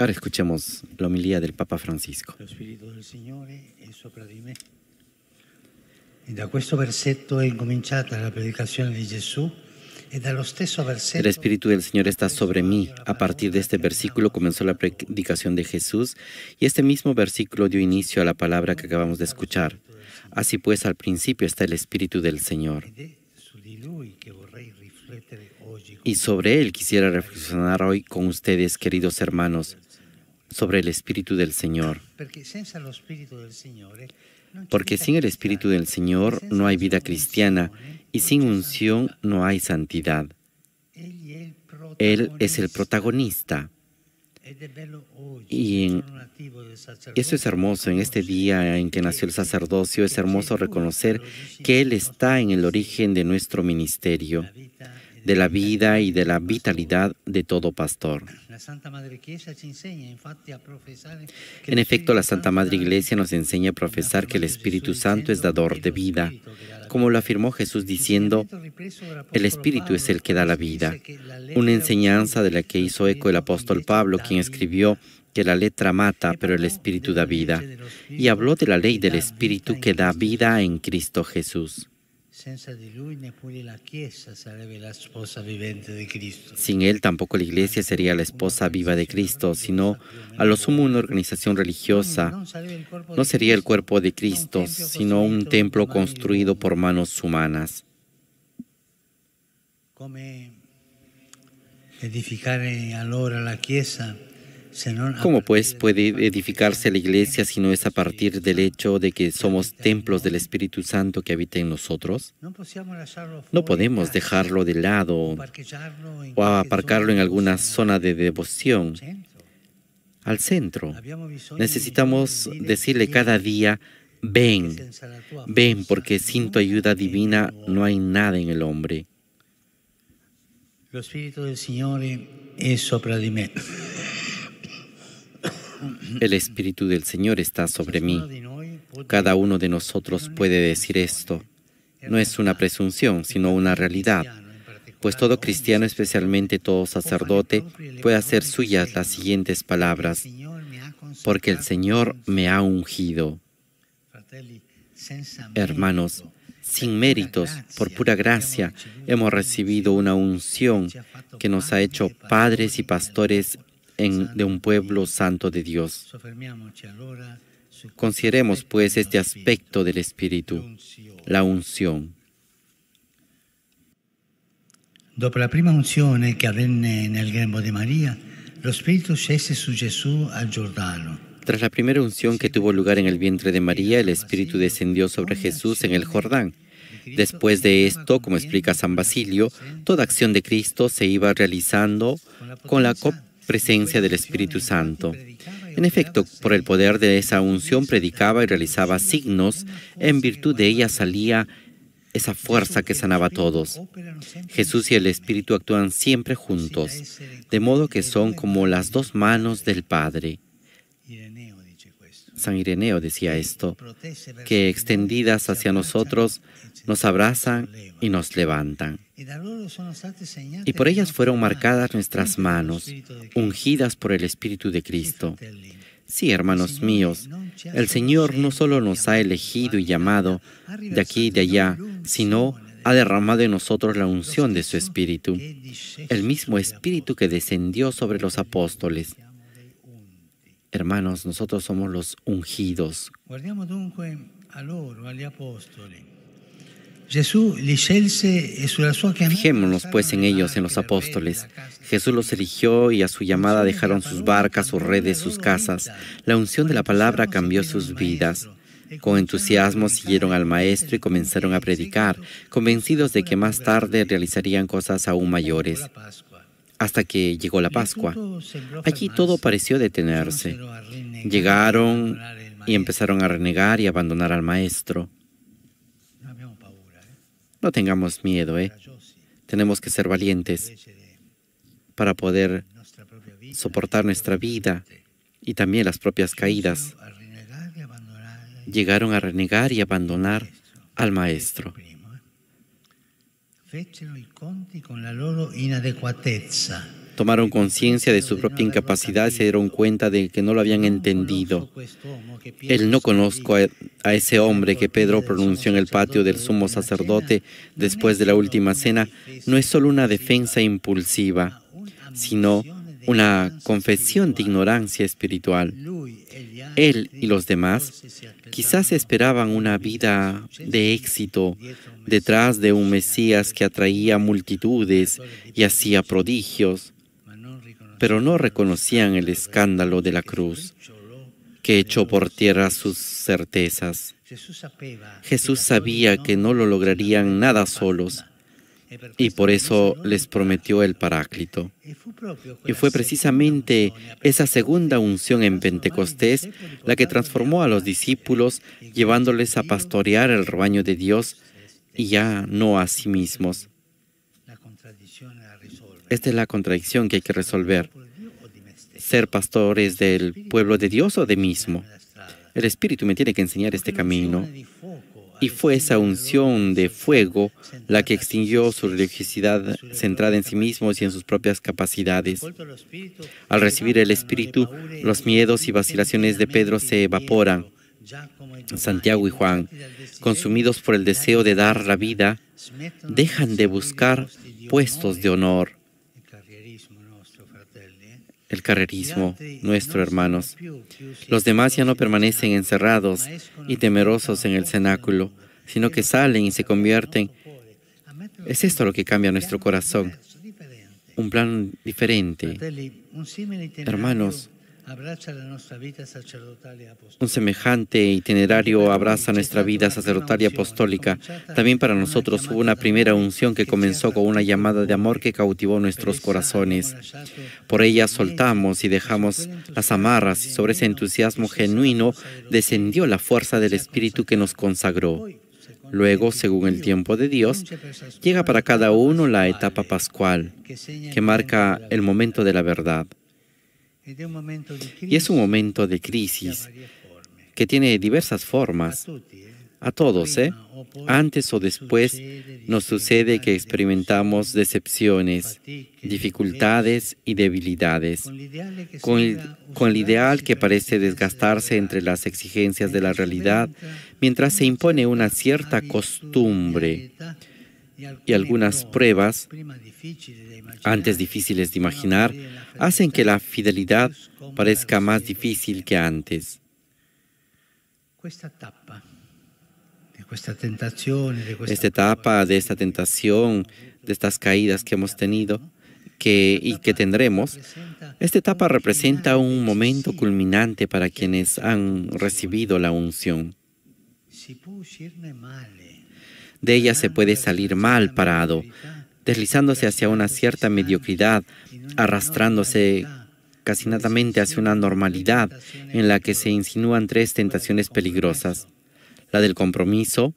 Ahora escuchemos la homilía del Papa Francisco. El Espíritu del Señor está sobre mí. A partir de este versículo comenzó la predicación de Jesús y este mismo versículo dio inicio a la palabra que acabamos de escuchar. Así pues, al principio está el Espíritu del Señor. Y sobre él quisiera reflexionar hoy con ustedes, queridos hermanos sobre el Espíritu del Señor. Porque ¿eh? sin el Espíritu del Señor no hay vida cristiana ¿eh? y sin unción no hay santidad. Él es el protagonista. Y eso es hermoso, en este día en que nació el sacerdocio, es hermoso reconocer que Él está en el origen de nuestro ministerio de la vida y de la vitalidad de todo pastor. En efecto, la Santa Madre Iglesia nos enseña a profesar que el Espíritu Santo es dador de vida, como lo afirmó Jesús diciendo, el Espíritu es el que da la vida, una enseñanza de la que hizo eco el apóstol Pablo, quien escribió, que la letra mata, pero el Espíritu da vida. Y habló de la ley del Espíritu que da vida en Cristo Jesús. Sin él tampoco la iglesia sería la esposa viva de Cristo, sino a lo sumo una organización religiosa. No sería el cuerpo de Cristo, sino un templo construido por manos humanas. Como edificar eh, ahora la Iglesia. ¿Cómo pues puede edificarse la iglesia si no es a partir del hecho de que somos templos del Espíritu Santo que habita en nosotros? No podemos dejarlo de lado o aparcarlo en alguna zona de devoción, al centro. Necesitamos decirle cada día, ven, ven, porque sin tu ayuda divina no hay nada en el hombre. El Espíritu del Señor es sobre mí. El Espíritu del Señor está sobre mí. Cada uno de nosotros puede decir esto. No es una presunción, sino una realidad, pues todo cristiano, especialmente todo sacerdote, puede hacer suyas las siguientes palabras, porque el Señor me ha ungido. Hermanos, sin méritos, por pura gracia, hemos recibido una unción que nos ha hecho padres y pastores de un pueblo santo de Dios. Consideremos pues este aspecto del Espíritu, la unción. la prima unzione che avvenne nel grembo di Maria, lo Spirito scese su Gesù al Giordano. Tras la primera unción que tuvo lugar en el vientre de María, el Espíritu descendió sobre Jesús en el Jordán. Después de esto, como explica San Basilio, toda acción de Cristo se iba realizando con la presencia del Espíritu Santo. En efecto, por el poder de esa unción predicaba y realizaba signos, en virtud de ella salía esa fuerza que sanaba a todos. Jesús y el Espíritu actúan siempre juntos, de modo que son como las dos manos del Padre. San Ireneo decía esto, que extendidas hacia nosotros nos abrazan y nos levantan. Y por ellas fueron marcadas nuestras manos, ungidas por el Espíritu de Cristo. Sí, hermanos míos, el Señor no solo nos ha elegido y llamado de aquí y de allá, sino ha derramado en nosotros la unción de su Espíritu, el mismo Espíritu que descendió sobre los apóstoles. Hermanos, nosotros somos los ungidos. dunque a e Fijémonos pues en ellos, en los apóstoles. Jesús los eligió y a su llamada dejaron sus barcas, sus redes, sus casas. La unción de la palabra cambió sus vidas. Con entusiasmo siguieron al Maestro y comenzaron a predicar, convencidos de que más tarde realizarían cosas aún mayores hasta que llegó la Pascua. Allí todo pareció detenerse. Llegaron y empezaron a renegar y abandonar al maestro. No ¿eh? tengamos miedo, ¿eh? Tenemos que ser valientes para poder soportar nuestra vida y también las propias caídas. Llegaron a renegar y abandonar al maestro. Este Tomaron conciencia de su propia incapacidad y se dieron cuenta de que no lo habían entendido. Pues, Él no conozco a, a ese hombre que Pedro pronunció en el patio del sumo sacerdote después de la última cena. No es solo una defensa impulsiva, sino una confesión de ignorancia espiritual. Él y los demás quizás esperaban una vida de éxito detrás de un Mesías que atraía multitudes y hacía prodigios, pero no reconocían el escándalo de la cruz que echó por tierra sus certezas. Jesús sabía que no lo lograrían nada solos y por eso les prometió el Paráclito. Y fue precisamente esa segunda unción en Pentecostés la que transformó a los discípulos, llevándoles a pastorear el rebaño de Dios y ya no a sí mismos. Esta es la contradicción que hay que resolver. Ser pastores del pueblo de Dios o de mismo. El Espíritu me tiene que enseñar este camino y fue esa unción de fuego la que extinguió su religiosidad centrada en sí mismos y en sus propias capacidades. Al recibir el Espíritu, los miedos y vacilaciones de Pedro se evaporan. Santiago y Juan, consumidos por el deseo de dar la vida, dejan de buscar puestos de honor el carrerismo, nuestro hermanos. Los demás ya no permanecen encerrados y temerosos en el cenáculo, sino que salen y se convierten. Es esto lo que cambia nuestro corazón, un plan diferente. Hermanos, un semejante itinerario abraza nuestra vida sacerdotal y apostólica. También para nosotros hubo una primera unción que comenzó con una llamada de amor que cautivó nuestros corazones. Por ella soltamos y dejamos las amarras y sobre ese entusiasmo genuino descendió la fuerza del Espíritu que nos consagró. Luego, según el tiempo de Dios, llega para cada uno la etapa pascual, que marca el momento de la verdad. Y es un momento de crisis que tiene diversas formas. A todos, ¿eh? Antes o después nos sucede que experimentamos decepciones, dificultades y debilidades, con el, con el, ideal que parece desgastarse entre las exigencias de la realidad mientras se impone una cierta costumbre y algunas pruebas, antes difíciles de imaginar, hacen que la fidelidad parezca más difícil que antes. Esta etapa de esta tentación, de estas caídas que hemos tenido y que tendremos, esta etapa representa un momento culminante para quienes han recibido la unción. Eh, de ella se puede salir mal parado, deslizándose hacia una cierta mediocridad, arrastrándose casi casinatamente hacia una normalidad en la que se insinúan tres tentaciones peligrosas. La del compromiso,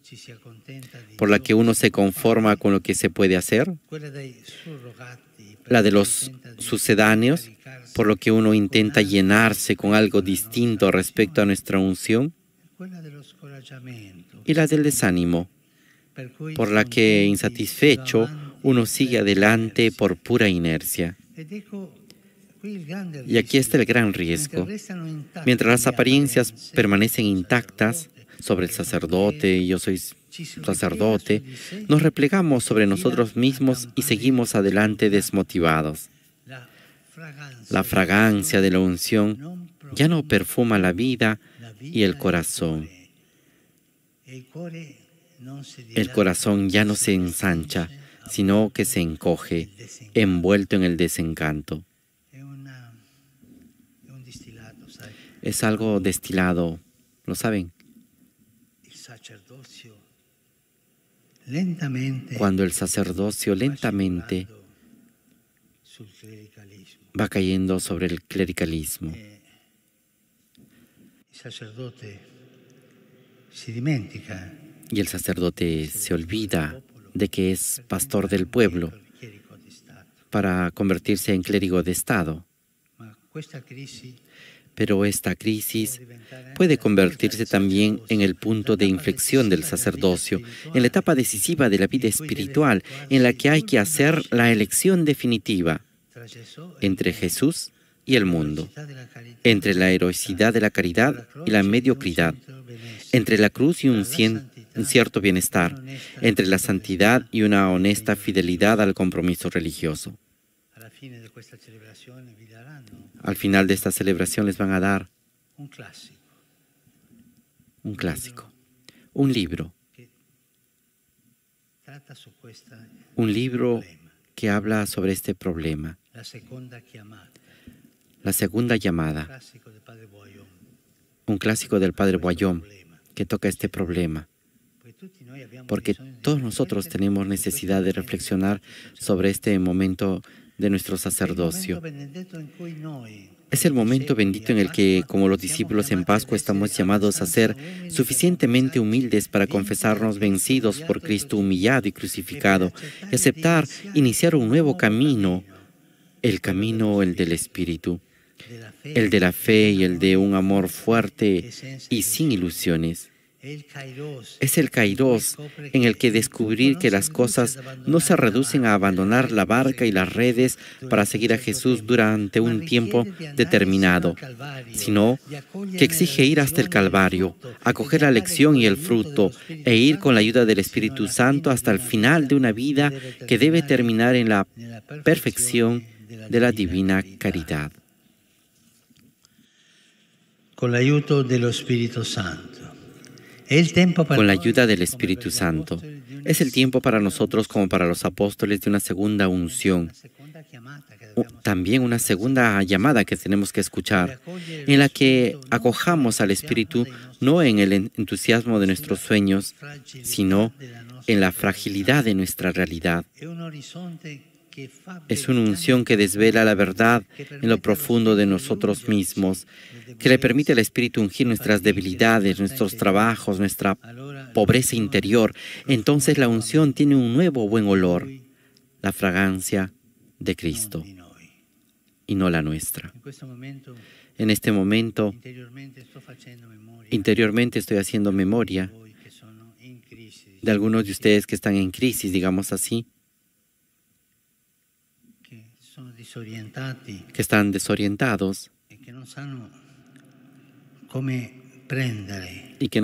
por la que uno se conforma con lo que se puede hacer. La de los sucedáneos, por lo que uno intenta llenarse con algo distinto respecto a nuestra unción. Y la del desánimo, por la que, insatisfecho, uno sigue adelante por pura inercia. Y aquí está el gran riesgo. Mientras las apariencias permanecen intactas sobre el sacerdote, yo soy sacerdote, nos replegamos sobre nosotros mismos y seguimos adelante desmotivados. La fragancia de la unción ya no perfuma la vida y el corazón. El corazón ya no se ensancha sino que se encoge, envuelto en el desencanto. Es algo destilado, ¿lo saben? Cuando el sacerdocio lentamente va cayendo sobre el clericalismo. Eh, y el sacerdote se olvida de que es pastor del pueblo para convertirse en clérigo de Estado. Pero esta crisis puede convertirse también en el punto de inflexión del sacerdocio, en la etapa decisiva de la vida espiritual, en la que hay que hacer la elección definitiva entre Jesús y el mundo, entre la heroicidad de la caridad y la mediocridad, entre la cruz y un, ciento un cierto bienestar entre la santidad y una honesta fidelidad al compromiso religioso. Al final de esta celebración les van a dar un clásico, un libro, un libro que habla sobre este problema, la segunda llamada, un clásico del padre Boyón que toca este problema porque todos nosotros tenemos necesidad de reflexionar sobre este momento de nuestro sacerdocio. Es el momento bendito en el que, como los discípulos en Pascua, estamos llamados a ser suficientemente humildes para confesarnos vencidos por Cristo humillado y crucificado y aceptar iniciar un nuevo camino, el camino, el del Espíritu, el de la fe y el de un amor fuerte y sin ilusiones. Es el kairos en el que descubrir que las cosas no se reducen a abandonar la barca y las redes para seguir a Jesús durante un tiempo determinado, sino que exige ir hasta el Calvario, acoger la lección y el fruto, e ir con la ayuda del Espíritu Santo hasta el final de una vida que debe terminar en la perfección de la divina caridad. Con la ayuda del Espíritu Santo con la ayuda del Espíritu Santo. Es el tiempo para nosotros como para los apóstoles de una segunda unción, también una segunda llamada que tenemos que escuchar, en la que acojamos al Espíritu no en el entusiasmo de nuestros sueños, sino en la fragilidad de nuestra realidad. Es una unción que desvela la verdad en lo profundo de nosotros mismos, que le permite al Espíritu ungir nuestras debilidades, nuestros trabajos, nuestra pobreza interior. Entonces la unción tiene un nuevo buen olor, la fragancia de Cristo y no la nuestra. En este momento, interiormente estoy haciendo memoria de algunos de ustedes que están en crisis, digamos así, que están desorientados y que no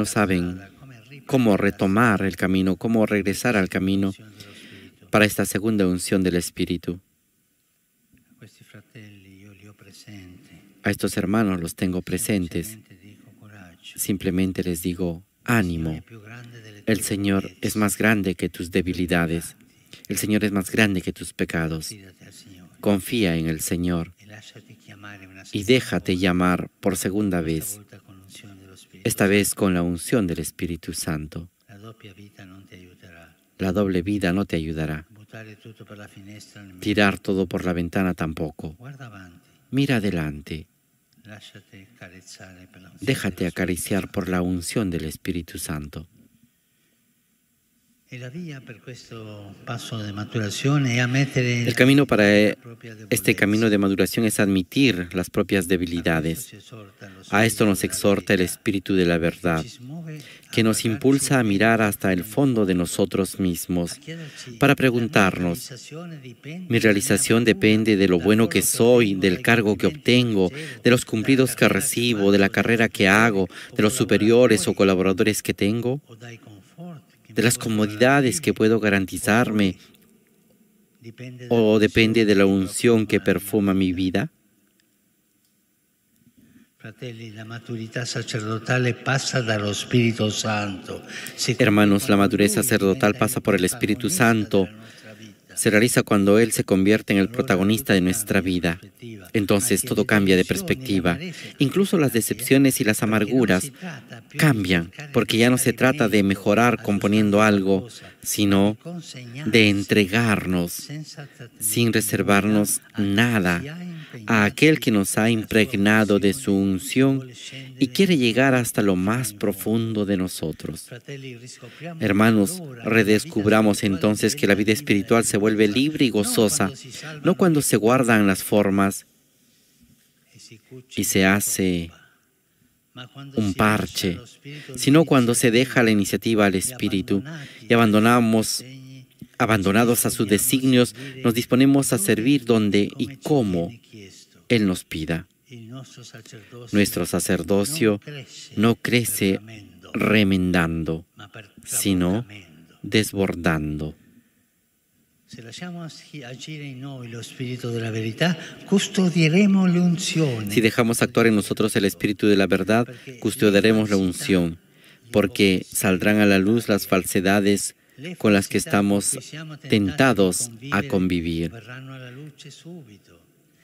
saben cómo retomar el camino, cómo regresar al camino para esta segunda unción del Espíritu. Pues A estos hermanos los tengo presentes. Simplemente les digo, ánimo. El Señor es más grande que tus debilidades. El Señor es más grande que tus pecados. Confía en el Señor y déjate llamar por segunda vez, esta vez con la unción del Espíritu Santo. La doble vida no te ayudará. Tirar todo por la ventana tampoco. Mira adelante. Déjate acariciar por la unción del Espíritu Santo. El e camino para e-, este camino de maduración es admitir las propias debilidades. A esto nos exhorta el espíritu de la verdad, que nos impulsa a mirar hasta el fondo de nosotros mismos para preguntarnos, ¿mi realización depende de lo bueno que soy, del cargo que obtengo, de los cumplidos que recibo, de la carrera que hago, de los superiores o colaboradores que tengo? de las comodidades que puedo garantizarme o depende de la unción que perfuma mi vida? Hermanos, la madurez sacerdotal pasa por el Espíritu Santo se realiza cuando Él se convierte en el protagonista de nuestra vida. Entonces todo cambia de perspectiva. Incluso las decepciones y las amarguras cambian, porque ya no se trata de mejorar componiendo algo, sino de entregarnos sin reservarnos nada a aquel que nos ha impregnado de su unción y quiere llegar hasta lo más profundo de nosotros. Hermanos, redescubramos entonces que la vida espiritual se vuelve libre y gozosa, no cuando se guardan las formas y se hace un parche, sino cuando se deja la iniciativa al Espíritu y abandonamos Abandonados a sus designios, nos disponemos a servir donde y como Él nos pida. Nuestro sacerdocio no crece remendando, sino desbordando. Si dejamos actuar en nosotros el espíritu de la verdad, custodiaremos la unción, porque saldrán a la luz las falsedades con las que estamos tentados a convivir.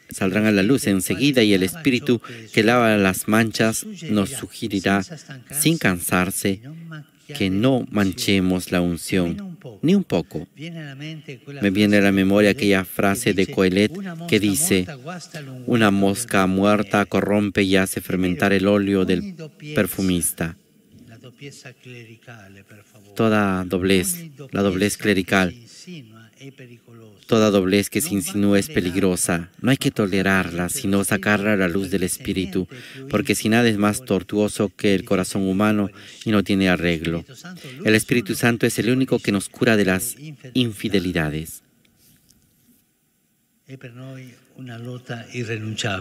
Saldrán a la luz enseguida y el Espíritu que lava las manchas nos sugerirá sin cansarse que no manchemos la unción, ni un poco. Me viene a la memoria aquella frase de Coelet que dice, una mosca muerta corrompe y hace fermentar el óleo del perfumista toda doblez, la doblez clerical, toda doblez que se insinúa es peligrosa. No hay que tolerarla, sino sacarla a la luz del Espíritu, porque si nada es más tortuoso que el corazón humano y no tiene arreglo. El Espíritu Santo es el único que nos cura de las infidelidades. Eh,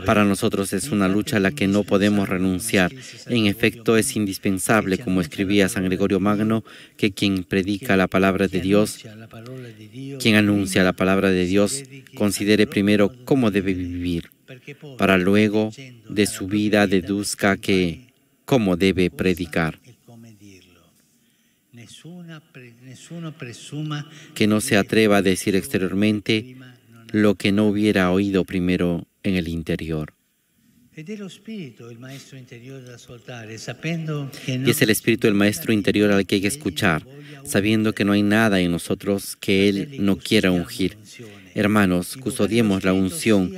para nosotros es una lucha a la que no podemos renunciar. En efecto, es indispensable, como escribía San Gregorio Magno, que quien predica la palabra de Dios, quien anuncia la palabra de Dios, considere primero cómo debe vivir, para luego de su vida deduzca que cómo debe predicar. Que no se atreva a decir exteriormente, lo que no hubiera oído primero en el interior. Y es el espíritu del maestro interior al que hay que escuchar, sabiendo que no hay nada en nosotros que él no quiera ungir. Hermanos, custodiemos la unción,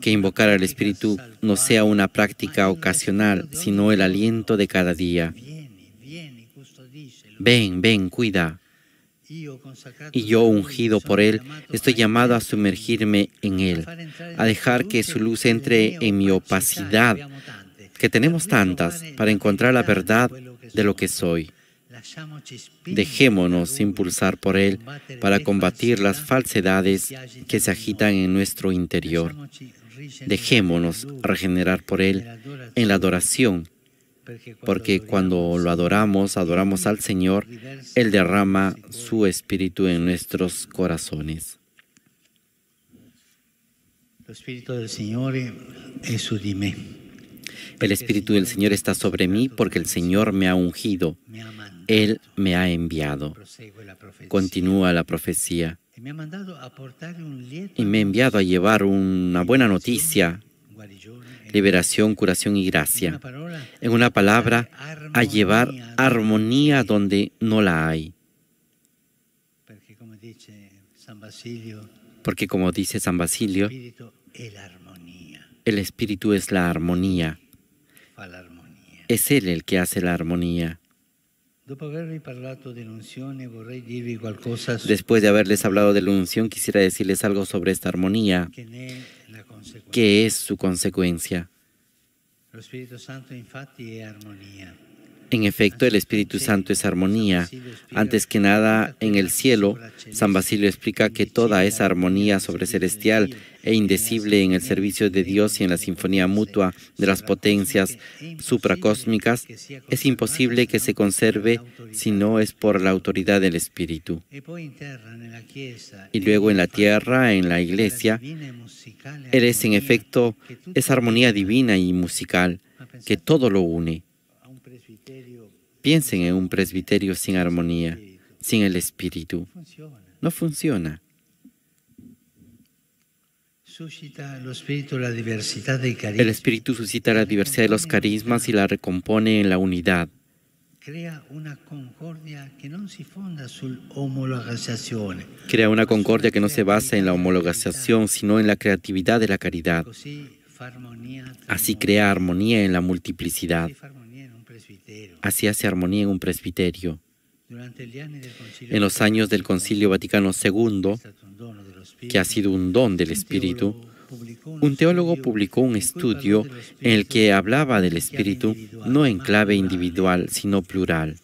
que invocar al espíritu no sea una práctica ocasional, sino el aliento de cada día. Ven, ven, cuida. Y yo, ungido por Él, estoy llamado a sumergirme en Él, a dejar que su luz entre en mi opacidad, que tenemos tantas, para encontrar la verdad de lo que soy. Dejémonos impulsar por Él para combatir las falsedades que se agitan en nuestro interior. Dejémonos regenerar por Él en la adoración porque cuando lo adoramos, adoramos al Señor, Él derrama su espíritu en nuestros corazones. El espíritu del Señor está sobre mí porque el Señor me ha ungido, Él me ha enviado. Continúa la profecía. Y me ha enviado a llevar una buena noticia liberación, curación y gracia. En una palabra, a llevar armonía donde no la hay. Porque como dice San Basilio, el espíritu es la armonía. Es él el que hace la armonía. Después de haberles hablado de la unción, quisiera decirles algo sobre esta armonía, que es su consecuencia. En efecto, el Espíritu Santo es armonía. Antes que nada, en el cielo, San Basilio explica que toda esa armonía sobre-celestial e indecible en el servicio de Dios y en la sinfonía mutua de las potencias supracósmicas es imposible que se conserve si no es por la autoridad del Espíritu. Y luego en la tierra, en la iglesia, Él es en efecto esa armonía divina y musical que todo lo une. Piensen en un presbiterio sin armonía, sin el espíritu. No funciona. El espíritu suscita la diversidad de los carismas y la recompone en la unidad. Crea una concordia que no se basa en la homologación, sino en la creatividad de la caridad. Así crea armonía en la multiplicidad. Así hace armonía en un presbiterio. En los años del Concilio Vaticano II, que ha sido un don del Espíritu, un teólogo publicó un estudio en el que hablaba del espíritu no en clave individual, sino plural.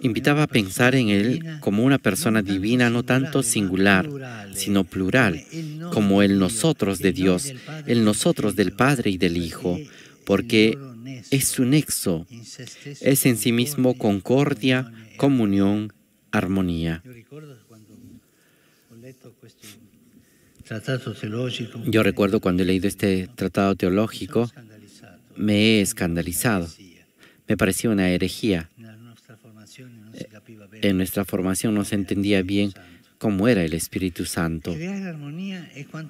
Invitaba a pensar en él como una persona divina no tanto singular, sino plural, como el nosotros de Dios, el nosotros del Padre y del Hijo, porque es su nexo, es en sí mismo concordia, comunión, armonía. Pues, Yo recuerdo cuando he leído este tratado teológico, me he escandalizado. Me parecía una herejía. En nuestra formación no se entendía bien Cómo era el Espíritu Santo. Crear armonía es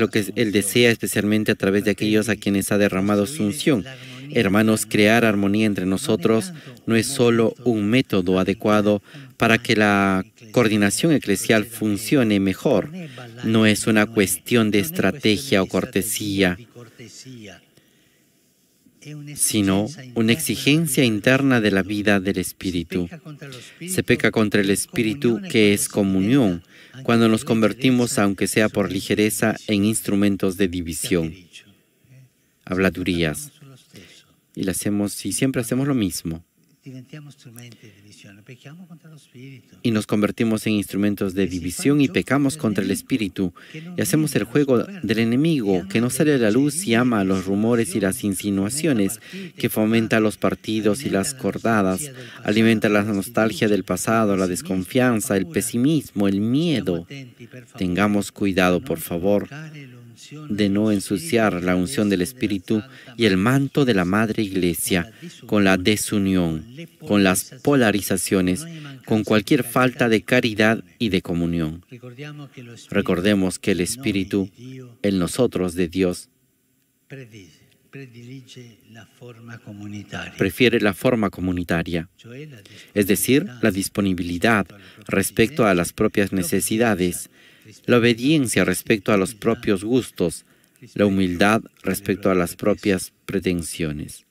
lo que Él desea, especialmente a través de aquellos a quienes ha derramado su unción. Hermanos, crear armonía entre nosotros no es solo un método adecuado para que la coordinación eclesial funcione mejor. No es una cuestión de estrategia o cortesía sino una exigencia interna de la vida del Espíritu. Se peca contra el Espíritu que es comunión, cuando nos convertimos, aunque sea por ligereza, en instrumentos de división, habladurías. Y, hacemos, y siempre hacemos lo mismo. Y nos convertimos en instrumentos de división y pecamos contra el espíritu y hacemos el juego del enemigo que no sale a la luz y ama los rumores y las insinuaciones, que fomenta los partidos y las cordadas, alimenta la nostalgia del pasado, la desconfianza, el pesimismo, el miedo. Tengamos cuidado, por favor, de no ensuciar la unción del Espíritu y el manto de la Madre Iglesia con la desunión, con las polarizaciones, con cualquier falta de caridad y de comunión. Recordemos que el Espíritu, en nosotros de Dios, prefiere la forma comunitaria, es decir, la disponibilidad respecto a las propias necesidades, la obediencia respecto a los propios gustos, la humildad respecto a las propias pretensiones.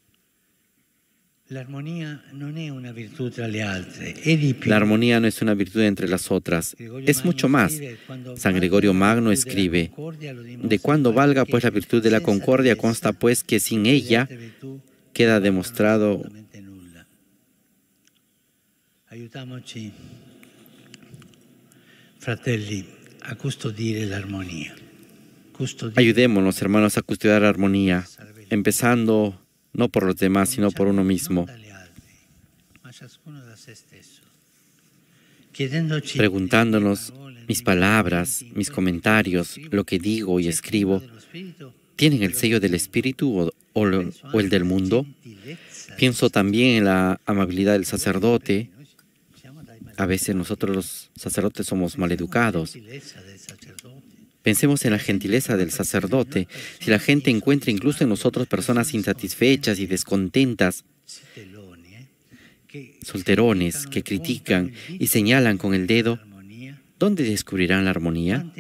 La armonía no es una virtud entre las otras, es mucho más. San Gregorio Magno escribe, de cuando valga pues la virtud de la concordia pues, consta pues que sin ella queda demostrado. Fratelli, a armonía. Ayudémonos, hermanos, a custodiar la armonía, empezando no por los demás, sino por uno mismo. Este Preguntándonos, mis palabras, mis comentarios, lo que digo y escribo, ¿tienen el sello del Espíritu o el del mundo? Pienso también en la amabilidad del sacerdote, a veces nosotros los sacerdotes somos maleducados. Pensemos en la gentileza del sacerdote. Si la gente encuentra incluso en nosotros personas insatisfechas y descontentas, solterones que critican y señalan con el dedo, ¿dónde descubrirán la armonía?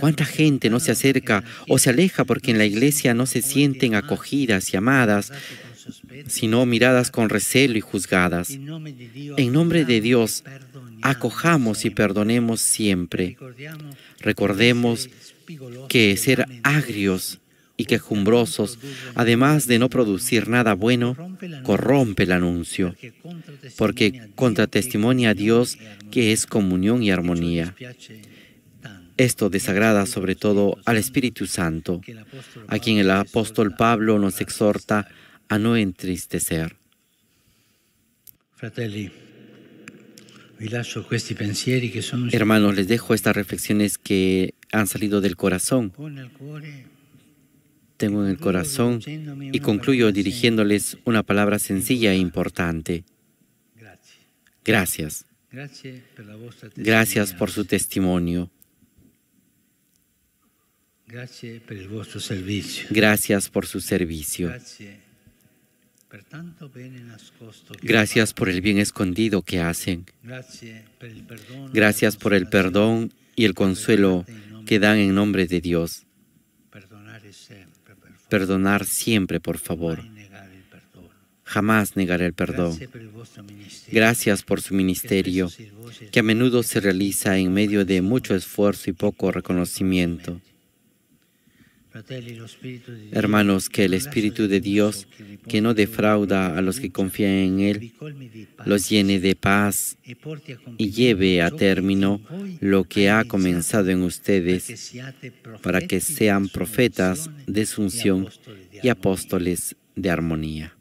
¿Cuánta gente no se acerca o se aleja porque en la iglesia no se sienten acogidas y amadas, sino miradas con recelo y juzgadas. En nombre de Dios, acojamos y perdonemos siempre. Recordemos que ser agrios y quejumbrosos, además de no producir nada bueno, corrompe el anuncio, porque contratestimonia a Dios que es comunión y armonía. Esto desagrada sobre todo al Espíritu Santo, a quien el apóstol Pablo nos exhorta a no entristecer. Hermanos, les dejo estas reflexiones que han salido del corazón. Tengo en el corazón y concluyo dirigiéndoles una palabra sencilla e importante. Gracias. Gracias por su testimonio. Gracias por su servicio. Gracias por el bien escondido que hacen. E Gracias por el perdón y el consuelo que dan en nombre de Dios. Perdonar siempre, por favor. Jamás negar el perdón. Gracias por su ministerio, que a menudo se realiza en medio de mucho esfuerzo y poco reconocimiento. Hermanos, que el Espíritu de Dios, que no defrauda a los que confían en Él, los llene de paz y lleve a término lo que ha comenzado en ustedes, para que sean profetas de unción y apóstoles de armonía.